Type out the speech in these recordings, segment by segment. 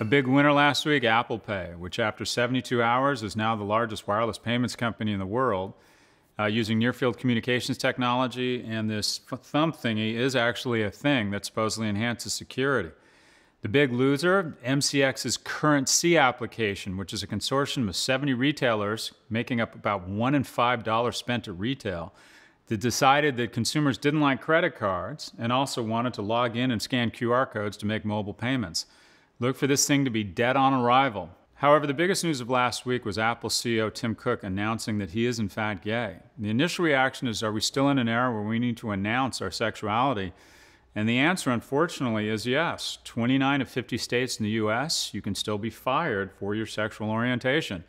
A big winner last week, Apple Pay, which after 72 hours is now the largest wireless payments company in the world. Uh, using near field communications technology, and this thumb thingy is actually a thing that supposedly enhances security. The big loser, MCX's Current C application, which is a consortium of 70 retailers, making up about one in five dollars spent at retail, that decided that consumers didn't like credit cards and also wanted to log in and scan QR codes to make mobile payments. Look for this thing to be dead on arrival. However, the biggest news of last week was Apple CEO Tim Cook announcing that he is in fact gay. The initial reaction is are we still in an era where we need to announce our sexuality? And the answer, unfortunately, is yes. 29 of 50 states in the US, you can still be fired for your sexual orientation.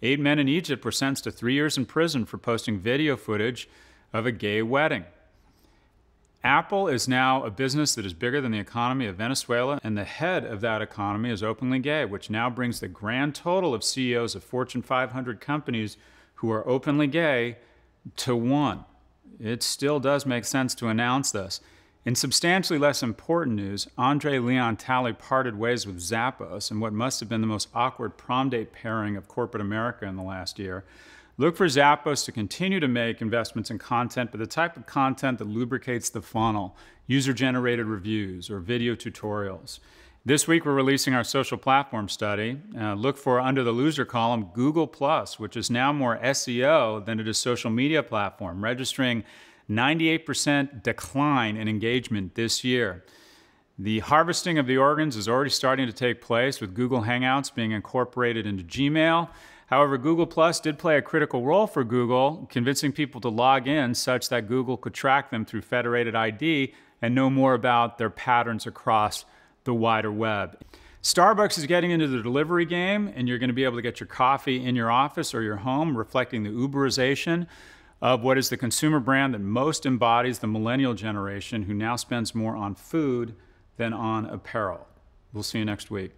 Eight men in Egypt were sentenced to three years in prison for posting video footage of a gay wedding. Apple is now a business that is bigger than the economy of Venezuela, and the head of that economy is openly gay, which now brings the grand total of CEOs of Fortune 500 companies who are openly gay to one. It still does make sense to announce this. In substantially less important news, Andre Leon Talley parted ways with Zappos in what must have been the most awkward prom date pairing of corporate America in the last year. Look for Zappos to continue to make investments in content, but the type of content that lubricates the funnel, user generated reviews or video tutorials. This week, we're releasing our social platform study. Uh, look for under the loser column Google, Plus, which is now more SEO than it is social media platform, registering 98% decline in engagement this year. The harvesting of the organs is already starting to take place with Google Hangouts being incorporated into Gmail. However, Google Plus did play a critical role for Google, convincing people to log in such that Google could track them through federated ID and know more about their patterns across the wider web. Starbucks is getting into the delivery game, and you're going to be able to get your coffee in your office or your home, reflecting the Uberization of what is the consumer brand that most embodies the millennial generation who now spends more on food than on apparel. We'll see you next week.